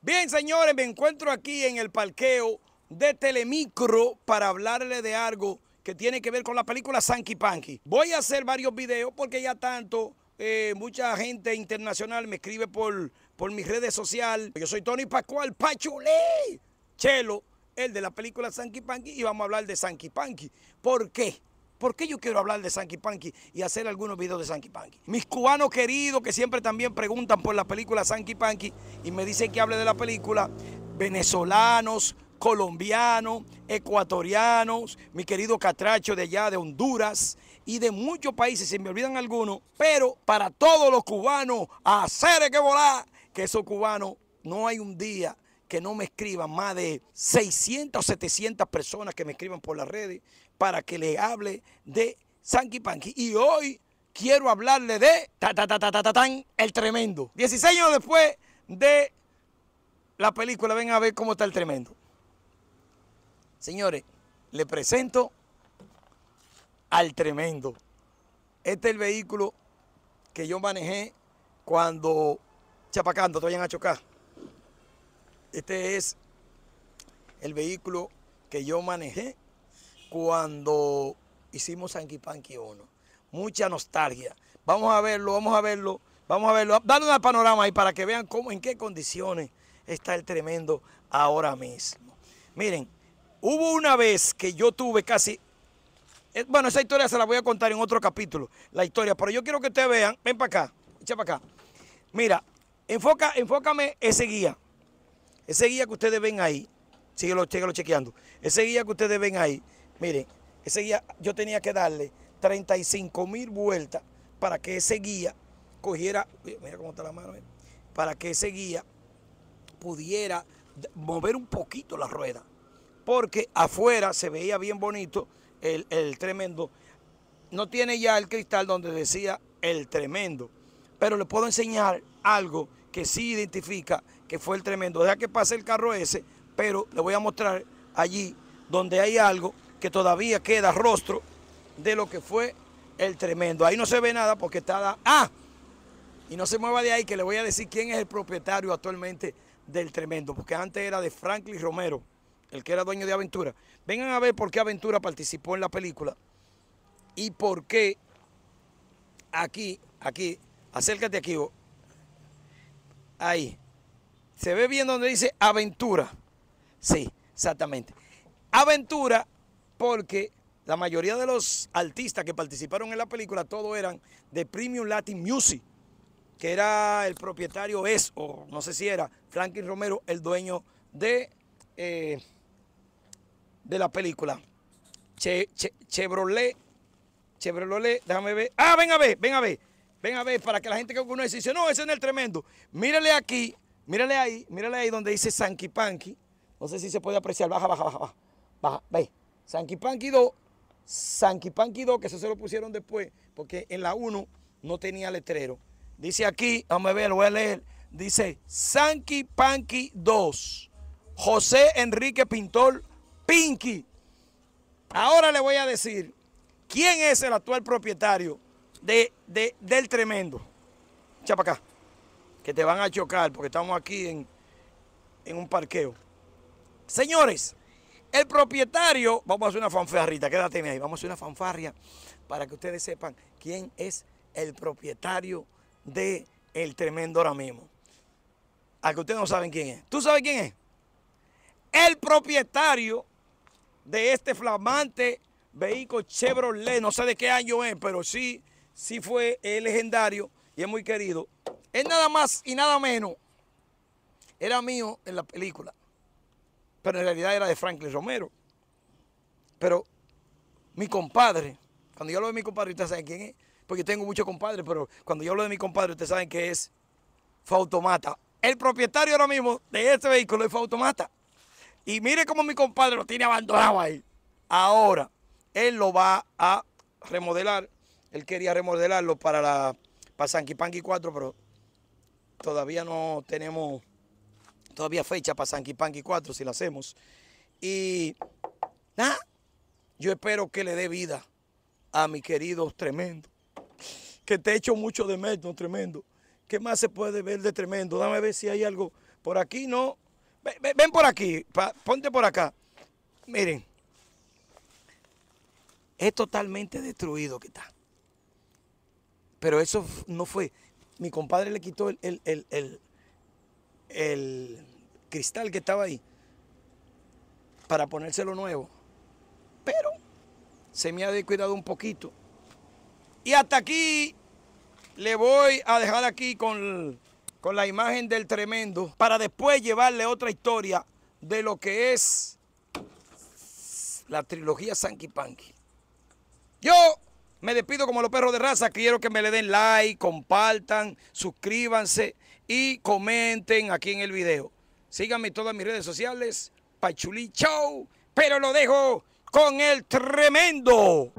Bien, señores, me encuentro aquí en el parqueo de Telemicro para hablarle de algo que tiene que ver con la película Sanky Panky. Voy a hacer varios videos porque ya tanto eh, mucha gente internacional me escribe por, por mis redes sociales. Yo soy Tony Pascual Pachulé, Chelo, el de la película Sanky Panky, y vamos a hablar de Sanky Panky. ¿Por qué? ¿Por qué yo quiero hablar de Sanky Panky y hacer algunos videos de Sanky Panky? Mis cubanos queridos que siempre también preguntan por la película Sanky Panky y me dicen que hable de la película, venezolanos, colombianos, ecuatorianos, mi querido Catracho de allá de Honduras y de muchos países, si me olvidan algunos, pero para todos los cubanos, hacer que volar, que esos cubanos no hay un día que no me escriban más de 600 o 700 personas que me escriban por las redes para que le hable de Sanky Panky. Y hoy quiero hablarle de ta, El Tremendo. 16 años después de la película, ven a ver cómo está El Tremendo. Señores, le presento al Tremendo. Este es el vehículo que yo manejé cuando chapacando, te vayan a chocar. Este es el vehículo que yo manejé cuando hicimos Sanky Panky 1. Mucha nostalgia. Vamos a verlo, vamos a verlo, vamos a verlo. Dale un panorama ahí para que vean cómo, en qué condiciones está el tremendo ahora mismo. Miren, hubo una vez que yo tuve casi... Eh, bueno, esa historia se la voy a contar en otro capítulo, la historia. Pero yo quiero que ustedes vean, ven para acá, echa para acá. Mira, enfoca, enfócame ese guía. Ese guía que ustedes ven ahí, sigue síguelo chequeando. Ese guía que ustedes ven ahí, Miren, ese guía yo tenía que darle 35 mil vueltas para que ese guía cogiera, mira cómo está la mano, eh, para que ese guía pudiera mover un poquito la rueda. Porque afuera se veía bien bonito el, el tremendo. No tiene ya el cristal donde decía el tremendo. Pero le puedo enseñar algo que sí identifica que fue el tremendo. Deja que pase el carro ese, pero le voy a mostrar allí donde hay algo que todavía queda rostro de lo que fue el tremendo. Ahí no se ve nada porque está... ¡Ah! Y no se mueva de ahí que le voy a decir quién es el propietario actualmente del tremendo, porque antes era de Franklin Romero, el que era dueño de Aventura. Vengan a ver por qué Aventura participó en la película y por qué aquí, aquí, acércate aquí, oh, ahí. Se ve bien donde dice Aventura. Sí, exactamente. Aventura porque la mayoría de los artistas que participaron en la película, todos eran de Premium Latin Music, que era el propietario es, o no sé si era, Franklin Romero, el dueño de, eh, de la película. Che, Chevrolet, Chevrolet, déjame ver. Ah, ven a ver, ven a ver, ven a ver, para que la gente que conoce dice, no, ese no es el tremendo. Mírale aquí, mírale ahí, mírale ahí donde dice Sanky Panky. No sé si se puede apreciar, baja, baja, baja, baja, baja, ve. Sanquipanqui 2, Sanquipanqui 2, que eso se lo pusieron después, porque en la 1 no tenía letrero. Dice aquí, vamos a ver, lo voy a leer. Dice Sanquipanqui 2, José Enrique Pintor Pinky Ahora le voy a decir quién es el actual propietario de, del tremendo. Echa acá, que te van a chocar porque estamos aquí en un parqueo. Señores, el propietario, vamos a hacer una fanfarrita, quédate ahí, vamos a hacer una fanfarria para que ustedes sepan quién es el propietario de El Tremendo ahora mismo. A que ustedes no saben quién es. ¿Tú sabes quién es? El propietario de este flamante vehículo Chevrolet, no sé de qué año es, pero sí, sí fue el legendario y es muy querido. Es nada más y nada menos. Era mío en la película pero en realidad era de Franklin Romero. Pero mi compadre, cuando yo hablo de mi compadre, ustedes saben quién es, porque tengo muchos compadres, pero cuando yo hablo de mi compadre, ustedes saben que es Fautomata. El propietario ahora mismo de este vehículo es Fautomata. Y mire cómo mi compadre lo tiene abandonado ahí. Ahora, él lo va a remodelar. Él quería remodelarlo para la para 4, pero todavía no tenemos Todavía fecha para Sanquipanqui 4 si la hacemos. Y nada, yo espero que le dé vida a mi querido Tremendo. Que te he hecho mucho de menos, Tremendo. ¿Qué más se puede ver de Tremendo? Dame a ver si hay algo por aquí, ¿no? Ven, por aquí, ponte por acá. Miren, es totalmente destruido que está. Pero eso no fue. Mi compadre le quitó el, el cristal que estaba ahí para ponérselo nuevo. Pero se me ha descuidado un poquito. Y hasta aquí le voy a dejar aquí con, con la imagen del tremendo para después llevarle otra historia de lo que es la trilogía Sanky Panky. Yo me despido como los perros de raza. Quiero que me le den like, compartan, suscríbanse y comenten aquí en el video. Síganme todas mis redes sociales. Pachuli, chau. Pero lo dejo con el tremendo.